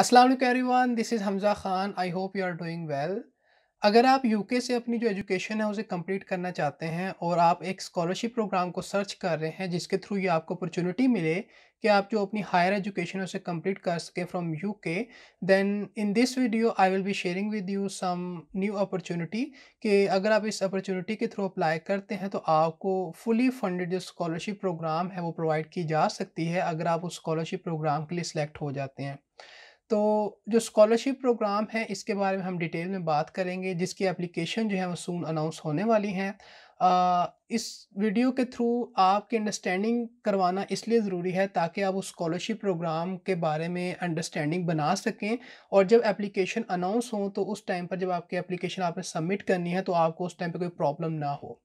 अस्सलाम everyone this is Hamza Khan I hope you are doing well अगर आप यूके से अपनी जो एजुकेशन है उसे कंप्लीट करना चाहते हैं और आप एक स्कॉलरशिप प्रोग्राम को सर्च कर रहे हैं जिसके थ्रू ये आपको अपॉर्चुनिटी मिले कि आप जो अपनी हायर एजुकेशन उसे कंप्लीट कर सके from UK then in this video I will be sharing with you some new opportunity कि अगर आप इस अपॉर्चुनिटी के थ्रू अप्लाई करते हैं तो आपको फुली फंडेड जो स्कॉलरशिप प्रोग्राम है वो प्रोवाइड की जा सकती है अगर आप उस स्कॉलरशिप प्रोग्राम के लिए सिलेक्ट हो जाते हैं तो जो स्कॉलरशिप प्रोग्राम है इसके बारे में हम डिटेल में बात करेंगे जिसकी एप्लीकेशन जो है वो सून अनाउंस होने वाली हैं इस वीडियो के थ्रू आपकी अंडरस्टैंडिंग करवाना इसलिए ज़रूरी है ताकि आप उस स्कॉलरशिप प्रोग्राम के बारे में अंडरस्टैंडिंग बना सकें और जब एप्लीकेशन अनाउंस हो तो उस टाइम पर जब आपकी एप्लीकेशन आपने सबमिट करनी है तो आपको उस टाइम पर कोई प्रॉब्लम ना हो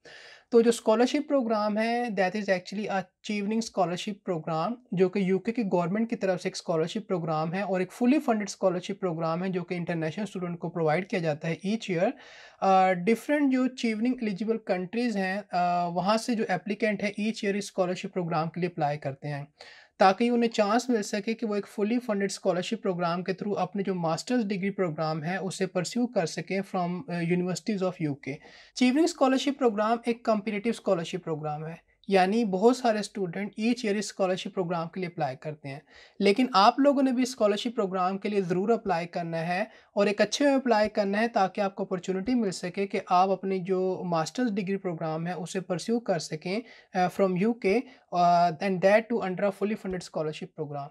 तो जो स्कॉलरशिप प्रोग्राम है that is actually Chevening scholarship program जो कि यूके की गवर्नमेंट की तरफ से एक स्कॉलरशिप प्रोग्राम है और एक फुली फंडेड स्कॉलरशिप प्रोग्राम है जो कि इंटरनेशनल स्टूडेंट को प्रोवाइड किया जाता है ईच ईयर डिफरेंट जो अचीवनिंग एलिजिबल कंट्रीज़ हैं uh, वहाँ से जो एप्लीकेंट है ईच ईयर इस स्कॉलरशिप प्रोग्राम के लिए अप्लाई करते हैं ताकि उन्हें चांस मिल सके कि वो एक फुली फंडेड स्कॉलरशिप प्रोग्राम के थ्रू अपने जो मास्टर्स डिग्री प्रोग्राम है उसे परस्यू कर सकें from universities of UK Chevening scholarship program एक कम्पिटेटिव स्कॉलरशिप प्रोग्राम है यानी बहुत सारे स्टूडेंट ईच ईयर इस स्कॉलरशिप प्रोग्राम के लिए अप्लाई करते हैं लेकिन आप लोगों ने भी स्कॉलरशिप प्रोग्राम के लिए ज़रूर अप्लाई करना है और एक अच्छे में अप्लाई करना है ताकि आपको अपॉर्चुनिटी मिल सके कि आप अपनी जो मास्टर्स डिग्री प्रोग्राम है उसे परस्यू कर सकें from U K and date to under fully funded scholarship program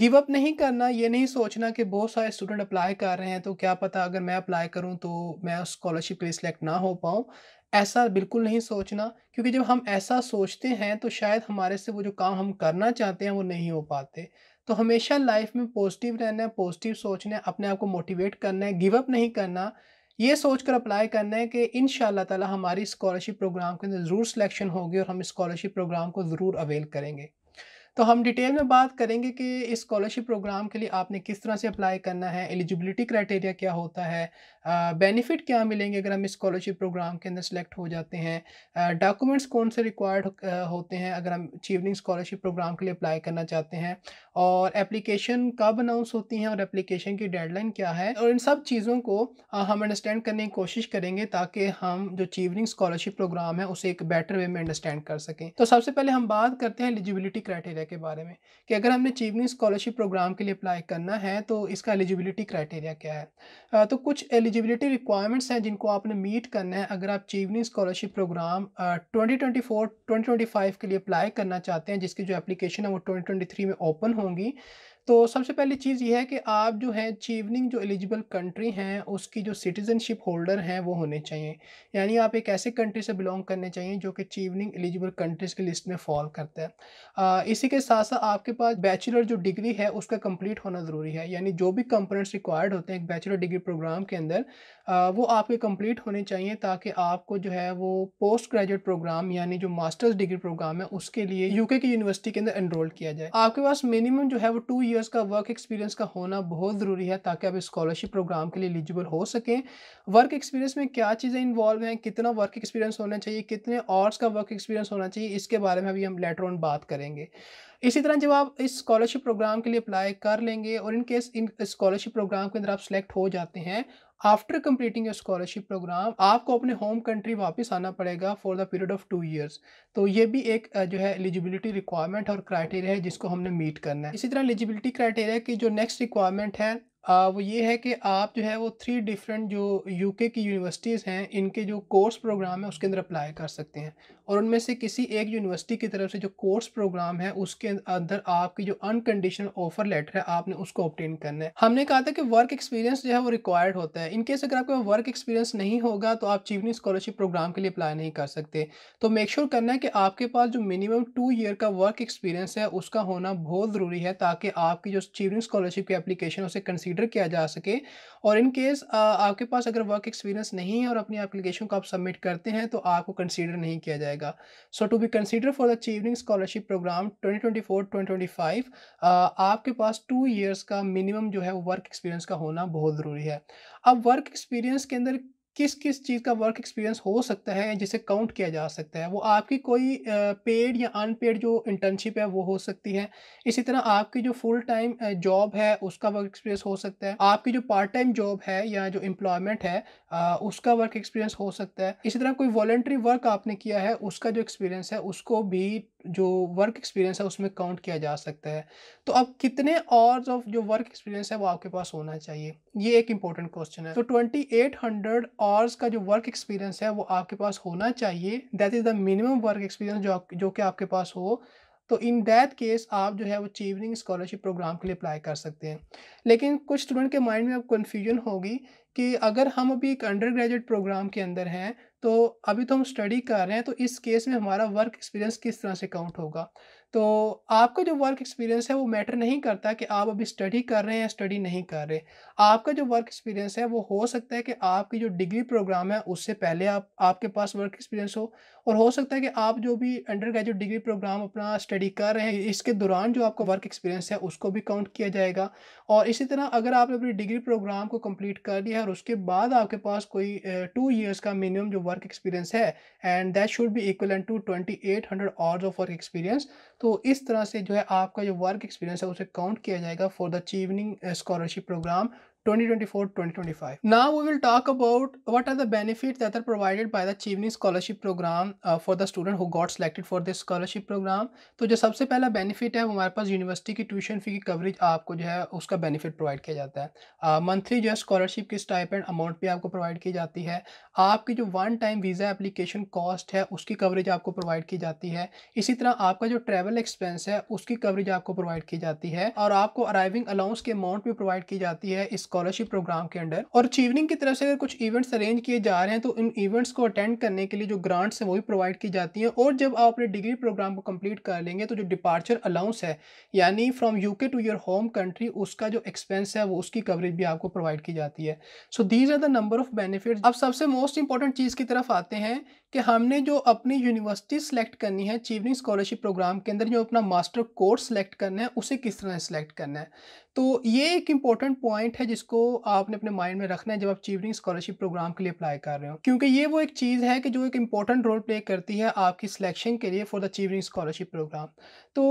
give up नहीं करना ये नहीं सोचना कि बहुत सारे स्टूडेंट अप्लाई कर रहे हैं तो क्या पता अगर मैं अप्लाई करूं तो मैं उस स्कॉलरशिप के लिए सिलेक्ट ना हो पाऊं ऐसा बिल्कुल नहीं सोचना क्योंकि जब हम ऐसा सोचते हैं तो शायद हमारे से वो जो काम हम करना चाहते हैं वो नहीं हो पाते तो हमेशा लाइफ में पॉजिटिव रहना है पॉजिटिव सोचना है अपने आप को मोटिवेट करना है गिव अप नहीं करना ये सोच कर अप्लाई करना है कि इन ताला हमारी स्कॉलरशिप प्रोग्राम के अंदर ज़रूर सिलेक्शन होगी और हम स्कॉलरशिप प्रोग्राम को ज़रूर अवेल करेंगे तो हम डिटेल में बात करेंगे कि इस स्कॉलरशिप प्रोग्राम के लिए आपने किस तरह से अप्लाई करना है एलिजिबिलिटी क्राइटेरिया क्या होता है बेनिफिट क्या मिलेंगे अगर हम स्कॉलरशिप प्रोग्राम के अंदर सेलेक्ट हो जाते हैं डॉक्यूमेंट्स कौन से रिक्वायर्ड होते हैं अगर हम अचीवनिंग स्कॉलरशिप प्रोग्राम के लिए अप्लाई करना चाहते हैं और एप्लीकेशन कब अनाउंस होती हैं और एप्लीकेशन की डेडलाइन क्या है और इन सब चीज़ों को हम अंडरस्टैंड करने की कोशिश करेंगे ताकि हम जो अचीवनिंग स्कॉलरशिप प्रोग्राम है उसे एक बेटर वे में अंडरस्टैंड कर सकें तो सबसे पहले हम बात करते हैं एलिजिबिलिटी क्राइटेरिया के बारे में कि अगर हमने अचीवनिंग स्कॉलरशिप प्रोग्राम के लिए अप्लाई करना है तो इसका एलिजिबिलिटी क्राइटेरिया क्या है तो कुछ एलिज एलिजिबिलिटी रिक्वायरमेंट्स हैं जिनको आपने मीट करना है अगर आप चीवनिंग स्कॉलरशिप प्रोग्राम 2024-2025 के लिए अप्लाई करना चाहते हैं जिसकी जो एप्लीकेशन है वो 2023 में ओपन होंगी तो सबसे पहली चीज़ ये है कि आप जो है चीवनिंग जो एलिजिबल कंट्री हैं उसकी जो सिटीज़नशिप होल्डर हैं वो होने चाहिए यानी आप एक ऐसे कंट्री से बिलोंग करने चाहिए जो कि चीवनिंग एलिजिबल कंट्रीज़ की लिस्ट में फॉल करता है आ, इसी के साथ साथ आपके पास बैचलर जो डिग्री है उसका कंप्लीट होना ज़रूरी है यानी जो भी कंपोनेंट्स रिक्वायर्ड होते हैं एक बैचलर डिग्री प्रोग्राम के अंदर आ, वो आपके कम्प्लीट होने चाहिए ताकि आपको जो है वो पोस्ट ग्रेजुएट प्रोग्राम यानी जो मास्टर्स डिग्री प्रोग्राम है उसके लिए यूके की यूनिवर्सिटी के अंदर एनरोल किया जाए आपके पास मिनिमम जो है वो टू ईयर्स का वर्क एक्सपीरियंस का होना बहुत ज़रूरी है ताकि आप स्कॉलरशिप प्रोग्राम के लिए एलिजिबल हो सकें वर्क एक्सपीरियंस में क्या चीज़ें इन्वॉल्व हैं कितना वर्क एक्सपीरियंस होना चाहिए कितने आर्ट्स का वर्क एक्सपीरियंस होना चाहिए इसके बारे में अभी हम लेटर ऑन बात करेंगे इसी तरह जब आप इस स्कॉलरशिप प्रोग्राम के लिए अप्लाई कर लेंगे और इनकेस इन स्कॉलरशिप प्रोग्राम के अंदर आप सेलेक्ट हो जाते हैं after completing your scholarship program आपको अपने होम कंट्री वापस आना पड़ेगा for the period of two years तो ये भी एक जो है एलिजिबिलिटी रिक्वायरमेंट और क्राइटेरिया है जिसको हमने मीट करना है इसी तरह एलिजिबिलिटी क्राइटेरिया की जो नेक्स्ट रिक्वायरमेंट है आ, वो ये है कि आप जो है वो थ्री डिफरेंट जो यूके की यूनिवर्सिटीज़ हैं इनके जो कोर्स प्रोग्राम है उसके अंदर अप्लाई कर सकते हैं और उनमें से किसी एक यूनिवर्सिटी की तरफ से जो कोर्स प्रोग्राम है उसके अंदर आपकी जो अनकंडीशनल ऑफर लेटर है आपने उसको ऑप्टेन करना है हमने कहा था कि वर्क एक्सपीरियंस जो है वो रिक्वायर्ड होता है इनकेस अगर आपके वर्क एक्सपीरियंस नहीं होगा तो आप चीवनी स्कॉलरशिप प्रोग्राम के लिए अप्लाई नहीं कर सकते तो मेक श्योर sure करना है कि आपके पास जो मिनिमम टू ईयर का वर्क एक्सपीरियंस है उसका होना बहुत ज़रूरी है ताकि आपकी जो चीवनी स्कॉलरशिप की एप्लीकेशन उसे कंसिडर किया जा सके और इन केस आपके पास अगर वर्क एक्सपीरियंस नहीं है और अपनी एप्लीकेशन को आप सबमिट करते हैं तो आपको कंसिडर नहीं किया जाए जाएगा so to be consider for the Chevening scholarship program 2024-2025 आपके पास टू ईयर्स का मिनिमम जो है वर्क एक्सपीरियंस का होना बहुत ज़रूरी है अब वर्क एक्सपीरियंस के अंदर किस किस चीज़ का वर्क एक्सपीरियंस हो सकता है जिसे काउंट किया जा सकता है वो आपकी कोई पेड या अनपेड जो इंटर्नशिप है वो हो सकती है इसी तरह आपकी जो फुल टाइम जॉब है उसका वर्क एक्सपीरियंस हो सकता है आपकी जो पार्ट टाइम जॉब है या जो एम्प्लॉयमेंट है आ, उसका वर्क एक्सपीरियंस हो सकता है इसी तरह कोई वॉलेंट्री वर्क आपने किया है उसका जो एक्सपीरियंस है उसको भी जो वर्क एक्सपीरियंस है उसमें काउंट किया जा सकता है तो अब कितने आवर्स ऑफ जो वर्क एक्सपीरियंस है वो आपके पास होना चाहिए ये एक इंपॉर्टेंट क्वेश्चन है तो ट्वेंटी एट हंड्रेड आवर्स का जो वर्क एक्सपीरियंस है वो आपके पास होना चाहिए that is the minimum work experience जो जो कि आपके पास हो तो इन दैट केस आप जो है वो चीवनिंग स्कॉलरशिप प्रोग्राम के लिए अप्लाई कर सकते हैं लेकिन कुछ स्टूडेंट के माइंड में अब कन्फ्यूजन होगी कि अगर हम अभी एक अंडर ग्रेजुएट प्रोग्राम के अंदर हैं तो अभी तो हम स्टडी कर रहे हैं तो इस केस में हमारा वर्क एक्सपीरियंस किस तरह से काउंट होगा तो आपका जो वर्क एक्सपीरियंस है वो मैटर नहीं करता कि आप अभी स्टडी कर रहे हैं या स्टडी नहीं कर रहे आपका जो वर्क एक्सपीरियंस है वो हो सकता है कि आपकी जो डिग्री प्रोग्राम है उससे पहले आप आपके पास वर्क एक्सपीरियंस हो और हो सकता है कि आप जो भी अंडर ग्रेजुएट डिग्री प्रोग्राम अपना स्टडी कर रहे हैं इसके दौरान जो आपका वर्क एक्सपीरियंस है उसको भी काउंट किया जाएगा और इसी तरह अगर आपने अपनी डिग्री प्रोग्राम को कम्प्लीट कर लिया है और उसके बाद आपके पास कोई टू ईयर्स का मिनिमम जो वर्क एक्सपीरियंस है एंड दैट शुड भी equal to twenty eight hundred hours of work experience तो इस तरह से जो है आपका जो वर्क एक्सपीरियंस है उसे काउंट किया जाएगा for the Chevening scholarship program 2024-2025. Now we will talk about what are the benefits that are provided by the Chevening Scholarship Program uh, for the student who got selected for this scholarship program. तो जो सबसे पहला benefit है हमारे पास university की tuition fee की coverage आपको जो है उसका बेनिफिट प्रोवाइड किया जाता है मंथली uh, जो है स्कॉलरशिप की स्टाइपेंड अमाउंट भी आपको प्रोवाइड की जाती है आपकी जो one time visa application cost है उसकी कवरेज आपको प्रोवाइड की जाती है इसी तरह आपका जो ट्रैवल एक्सपेंस है उसकी कवरेज आपको प्रोवाइड की जाती है और आपको अराइविंग अलाउंस के अमाउंट भी प्रोवाइड की जाती है स्कॉलरशिप प्रोग्राम के अंडर और अचीवनिंग की तरफ से अगर कुछ इवेंट्स अरेंज किए जा रहे हैं तो इन इवेंट्स को अटेंड करने के लिए जो ग्रांट्स हैं वो भी प्रोवाइड की जाती हैं और जब आप अपने डिग्री प्रोग्राम को कम्प्लीट कर लेंगे तो जो डिपार्चर अलाउंस है यानी फ्रॉम के टू योर होम कंट्री उसका जो एक्सपेंस है वो उसकी कवरेज भी आपको प्रोवाइड की जाती है so these are the number of benefit अब सबसे मोस्ट मोस्ट इंपॉर्टेंट चीज़ की तरफ आते हैं कि हमने जो अपनी यूनिवर्सिटी सेलेक्ट करनी है चीवनिंग स्कॉलरशिप प्रोग्राम के अंदर जो अपना मास्टर कोर्स सेलेक्ट करना है उसे किस तरह सेलेक्ट करना है तो ये एक इंपॉर्टेंट पॉइंट है जिसको आपने अपने माइंड में रखना है जब आप चीवनिंग स्कॉलरशिप प्रोग्राम के लिए अप्लाई कर रहे हो क्योंकि ये वो एक चीज़ है कि जो एक इंपॉर्टेंट रोल प्ले करती है आपकी सिलेक्शन के लिए for the Chevening scholarship program तो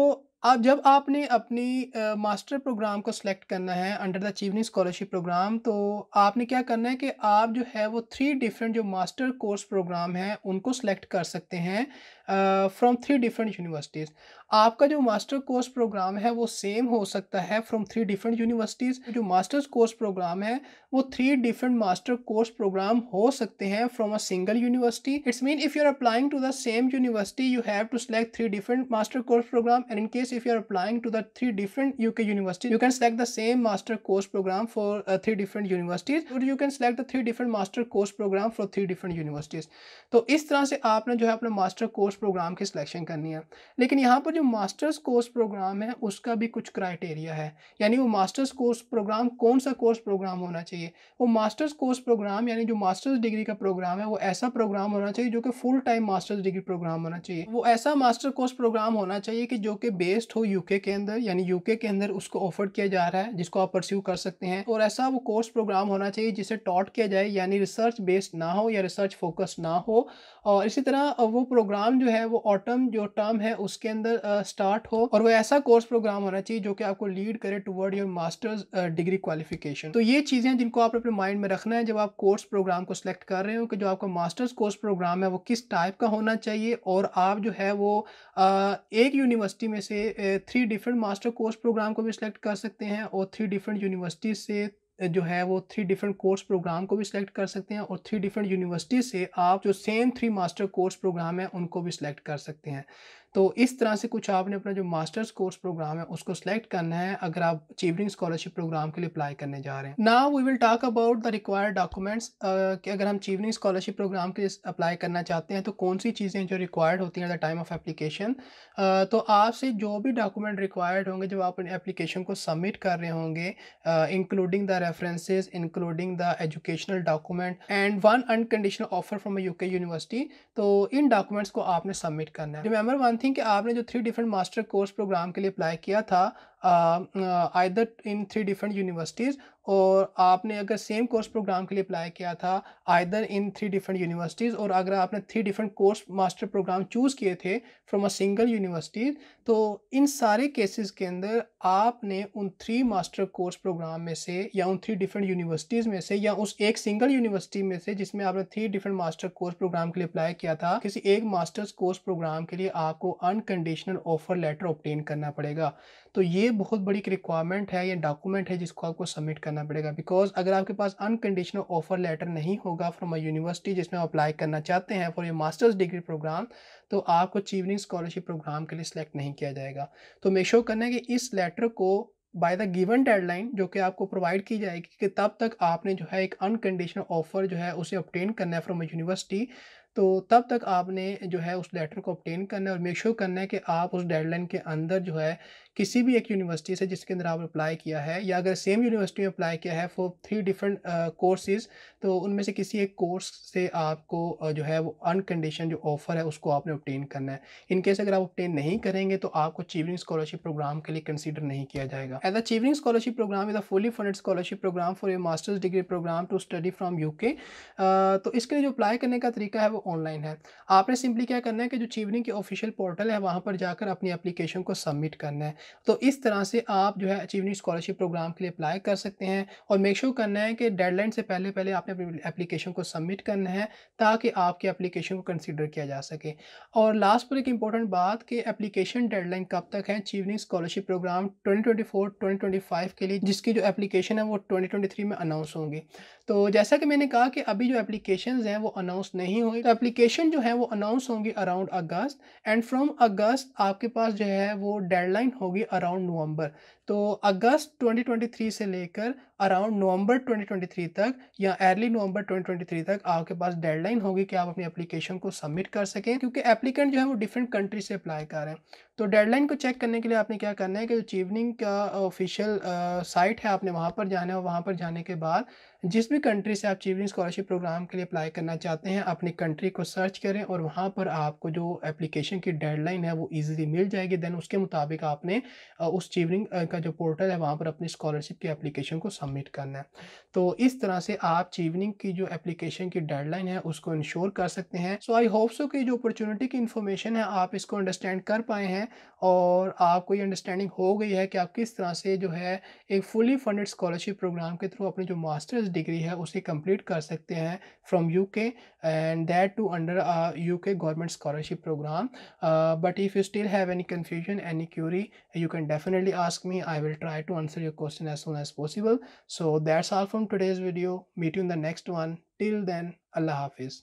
अब जब आपने अपनी मास्टर प्रोग्राम को सिलेक्ट करना है under the Chevening scholarship program तो आपने क्या करना है कि आप जो है वो थ्री डिफरेंट जो मास्टर कोर्स प्रोग्राम हैं उनको सिलेक्ट कर सकते हैं फ्रॉम थ्री डिफरेंट यूनिवर्सिटीज़ आपका जो मास्टर कोर्स प्रोग्राम है वो सेम हो सकता है फ्रॉम थ्री डिफरेंट यूनिवर्सिटीज़ जो मास्टर्स कोर्स प्रोग्राम है वो three different master course program हो सकते हैं from a single university it's mean if you are applying to the same university you have to select three different master course program and in case if you are applying to the three different U K university you can select the same master course program for three different universities और you can select the three different master course program for three different universities तो इस तरह से आपने जो है अपना master course program की सिलेक्शन करनी है लेकिन यहाँ पर जो मास्टर्स कोर्स प्रोग्राम है उसका भी कुछ क्राइटेरिया है यानी वो मास्टर्स कोर्स प्रोग्राम कौन सा कोर्स प्रोग्राम होना चाहिए वो मास्टर्स कोर्स प्रोग्राम यानी जो मास्टर्स डिग्री का प्रोग्राम है वो ऐसा प्रोग्राम होना चाहिए जो कि full time masters degree program होना चाहिए वो ऐसा मास्टर कोर्स प्रोग्राम होना चाहिए कि जो कि बेस्ड हो यूके के अंदर यानी यूके के अंदर उसको ऑफर किया जा रहा है जिसको आप परस्यू कर सकते हैं और ऐसा वो कोर्स प्रोग्राम होना चाहिए जिसे टॉट किया जाए यानी रिसर्च बेस्ड ना हो या रिसर्च फोकस ना हो और इसी तरह वो प्रोग्राम जो है वो ऑटम जो टर्म है उसके अंदर स्टार्ट हो और वो ऐसा कोर्स प्रोग्राम होना चाहिए जो कि आपको लीड करे toward your masters degree qualification तो ये चीज़ें जिनको आप अपने माइंड में रखना है जब आप कोर्स प्रोग्राम को सिलेक्ट कर रहे हो कि जो आपका मास्टर्स कोर्स प्रोग्राम है वो किस टाइप का होना चाहिए और आप जो है वो एक यूनिवर्सिटी में से three different master course program को भी सिलेक्ट कर सकते हैं और थ्री डिफरेंट यूनिवर्सिटी से जो है वो थ्री डिफरेंट कोर्स प्रोग्राम को भी सिलेक्ट कर सकते हैं और थ्री डिफरेंट यूनिवर्सिटी से आप जो same three master course program है उनको भी सिलेक्ट कर सकते हैं तो इस तरह से कुछ आपने अपना जो मास्टर्स कोर्स प्रोग्राम है उसको सेलेक्ट करना है अगर आप चीवरिंग स्कॉलरशिप प्रोग्राम के लिए अप्लाई करने जा रहे हैं ना we will talk about the required documents कि अगर हम चीवरिंग स्कॉलरशिप प्रोग्राम के लिए अप्लाई करना चाहते हैं तो कौन सी चीज़ें जो रिक्वायर्ड होती हैं द टाइम ऑफ एप्लीकेशन तो आपसे जो भी डॉक्यूमेंट रिक्वायर्ड होंगे जब आप एप्लीकेशन को सबमिट कर रहे होंगे including the references including the educational document and one unconditional offer from a UK university तो इन डॉक्यूमेंट्स को आपने सबमिट करना है रिमेंबर वन थिंक कि आपने जो three different master course program के लिए अप्लाई किया था either in three different universities और आपने अगर सेम कोर्स प्रोग्राम के लिए अप्लाई किया था either in three different universities और अगर आपने three different course master program choose किए थे फ्रॉम अ सिंगल यूनिवर्सिटी तो इन सारे केसेस के अंदर आपने उन थ्री मास्टर कोर्स प्रोग्राम में से या उन थ्री डिफरेंट यूनिवर्सिटीज़ में से या उस एक सिंगल यूनिवर्सिटी में से जिसमें आपने three different master course program के लिए अप्लाई किया था किसी एक मास्टर्स कोर्स प्रोग्राम के लिए आपको अनकंडीशनल ऑफर लेटर ऑप्टेन करना पड़ेगा तो ये बहुत बड़ी एक रिक्वायरमेंट है या डॉक्यूमेंट है जिसको आपको सबमिट करना पड़ेगा बिकॉज अगर आपके पास अनकंडीशनल ऑफर लेटर नहीं होगा फ्रॉम अ यूनिवर्सिटी जिसमें आप अप्लाई करना चाहते हैं फॉर ये मास्टर्स डिग्री प्रोग्राम तो आपको चीवनिंग स्कॉलरशिप प्रोग्राम के लिए सिलेक्ट नहीं किया जाएगा तो मेक श्योर करना है कि इस लेटर को बाय द गिवन डेडलाइन जो कि आपको प्रोवाइड की जाएगी कि तब तक आपने जो है एक अनकंडीशनल ऑफर जो है उसे ऑप्टेन करना है फ्रॉम यूनिवर्सिटी तो तब तक आपने जो है उस लेटर को ऑप्टेन करना है और मेक श्योर करना है कि आप उस डेडलाइन के अंदर जो है किसी भी एक यूनिवर्सिटी से जिसके अंदर आपने अप्लाई किया है या अगर सेम यूनिवर्सिटी में अप्लाई किया है फॉर थ्री डिफरेंट कोर्सेज तो उनमें से किसी एक कोर्स से आपको uh, जो है वो अनकंडीशन जो ऑफ़र है उसको आपने ऑप्टेन करना है इनकेस अगर आप ऑप्टेन नहीं करेंगे तो आपको चीविंग स्कॉलरशिप प्रोग्राम के लिए कंसिडर नहीं किया जाएगा as Chevening scholarship program is a fully funded scholarship program for a masters degree program to study from U तो इसके लिए जो अप्लाई करने का तरीका है वो ऑनलाइन है आपने सिंपली क्या करना है कि जो चीवनिंग के ऑफिशियल पोर्टल है वहाँ पर जाकर अपनी एप्लीकेशन को सबमिट करना है तो इस तरह से आप जो है अचीवनिंग स्कॉलरशिप प्रोग्राम के लिए अप्लाई कर सकते हैं और मेक श्योर करना है कि डेडलाइन से पहले पहले आपने अपनी एप्लीकेशन को सबमिट करना है ताकि आपकी एप्लीकेशन को कंसिडर किया जा सके और लास्ट पर एक इंपॉर्टेंट बात कि एप्लीकेशन डेडलाइन कब तक है अचीवनिंग स्कॉलरशिप प्रोग्राम ट्वेंटी 2025 के लिए जिसकी जो एप्लीकेशन है वो 2023 में अनाउंस होंगी तो जैसा कि मैंने कहा कि अभी जो एप्लीकेशन हैं वो अनाउंस नहीं तो होंगी तो एप्लीकेशन जो है वो अनाउंस होंगी around August and from August आपके पास जो है वो डेडलाइन होगी होगी अराउंड नवंबर तो अगस्त 2023 से लेकर अराउंड नवंबर 2023 तक या अर्ली नवंबर 2023 तक आपके पास डेडलाइन होगी कि आप अपनी एप्लीकेशन को सबमिट कर सकें क्योंकि एप्लीकेंट जो है वो डिफरेंट कंट्री से अप्लाई कर रहे हैं तो डेडलाइन को चेक करने के लिए आपने क्या करना है कि जो चीवनिंग का ऑफिशियल साइट है आपने वहाँ पर जाना है वहाँ पर जाने के बाद जिस भी कंट्री से आप चिल्ड्रेन स्कॉलरशिप प्रोग्राम के लिए अप्लाई करना चाहते हैं अपनी कंट्री को सर्च करें और वहाँ पर आपको जो एप्लीकेशन की डेडलाइन है वो ईजिली मिल जाएगी देन उसके मुताबिक आपने उस चिल्ड्रेन का जो पोर्टल है वहाँ पर अपनी स्कॉलरशिप की एप्लीकेशन को सबमिट करना है तो इस तरह से आप चिवनिंग की जो एप्लीकेशन की डेडलाइन है उसको इंश्योर कर सकते हैं सो आई होप सो कि जो अपॉर्चुनिटी की इन्फॉर्मेशन है आप इसको अंडरस्टैंड कर पाए हैं और आपको ये अंडरस्टैंडिंग हो गई है कि आप किस तरह से जो है एक फुली फंडेड स्कॉलरशिप प्रोग्राम के थ्रू अपने जो मास्टर्स डिग्री है उसे कंप्लीट कर सकते हैं from U K and that to under U K government scholarship program but if you still have any confusion any query you can definitely ask me I will try to answer your question as soon as possible so that's all from today's video meet you in the next one till then Allah हाफिज़